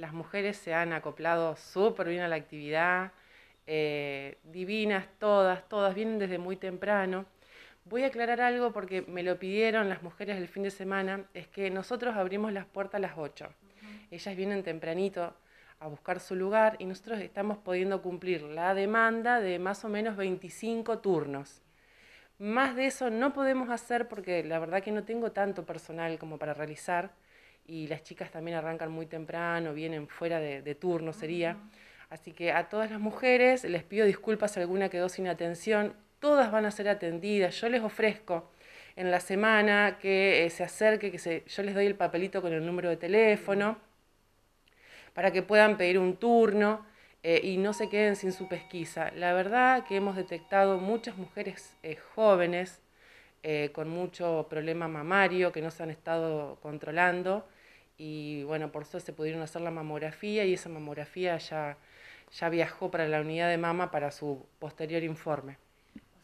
las mujeres se han acoplado súper bien a la actividad, eh, divinas todas, todas vienen desde muy temprano. Voy a aclarar algo porque me lo pidieron las mujeres el fin de semana, es que nosotros abrimos las puertas a las 8. Ellas vienen tempranito a buscar su lugar y nosotros estamos pudiendo cumplir la demanda de más o menos 25 turnos. Más de eso no podemos hacer porque la verdad que no tengo tanto personal como para realizar y las chicas también arrancan muy temprano, vienen fuera de, turno sería. Así que a todas las mujeres les pido disculpas si alguna quedó sin atención, todas van a ser atendidas, yo les ofrezco en la semana que eh, se acerque, que se, yo les doy el papelito con el número de teléfono para que puedan pedir un turno. Eh, y no se queden sin su pesquisa. La verdad que hemos detectado muchas mujeres eh, jóvenes eh, con mucho problema mamario que no se han estado controlando y bueno, por eso se pudieron hacer la mamografía y esa mamografía ya, ya viajó para la unidad de mama para su posterior informe.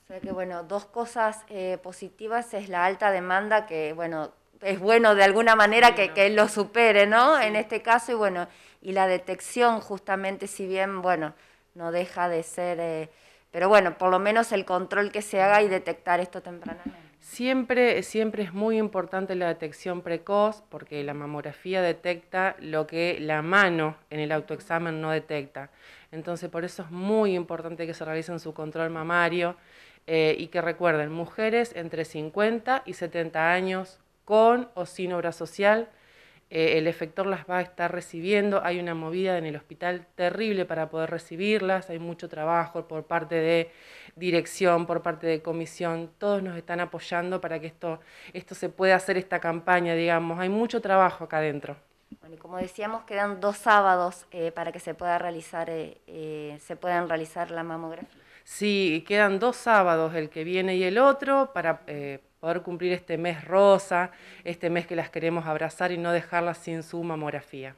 O sea que bueno, dos cosas eh, positivas es la alta demanda que bueno, es bueno de alguna manera que, lo supere, ¿no? En este caso, y bueno, y la detección justamente, si bien, bueno, no deja de ser, eh, pero bueno, por lo menos el control que se haga y detectar esto tempranamente. Siempre, es muy importante la detección precoz porque la mamografía detecta lo que la mano en el autoexamen no detecta. Entonces por eso es muy importante que se realicen su control mamario eh, y que recuerden, mujeres entre 50 y 70 años con o sin obra social, eh, el efector las va a estar recibiendo, hay una movida en el hospital terrible para poder recibirlas, hay mucho trabajo por parte de dirección, por parte de comisión, todos nos están apoyando para que esto, esto se pueda hacer, esta campaña, digamos, hay mucho trabajo acá adentro. como decíamos, quedan dos sábados eh, para que se, pueda realizar, eh, se puedan realizar la mamografía. Sí, quedan dos sábados, el que viene y el otro, para poder cumplir este mes rosa, este mes que las queremos abrazar y no dejarlas sin su mamografía.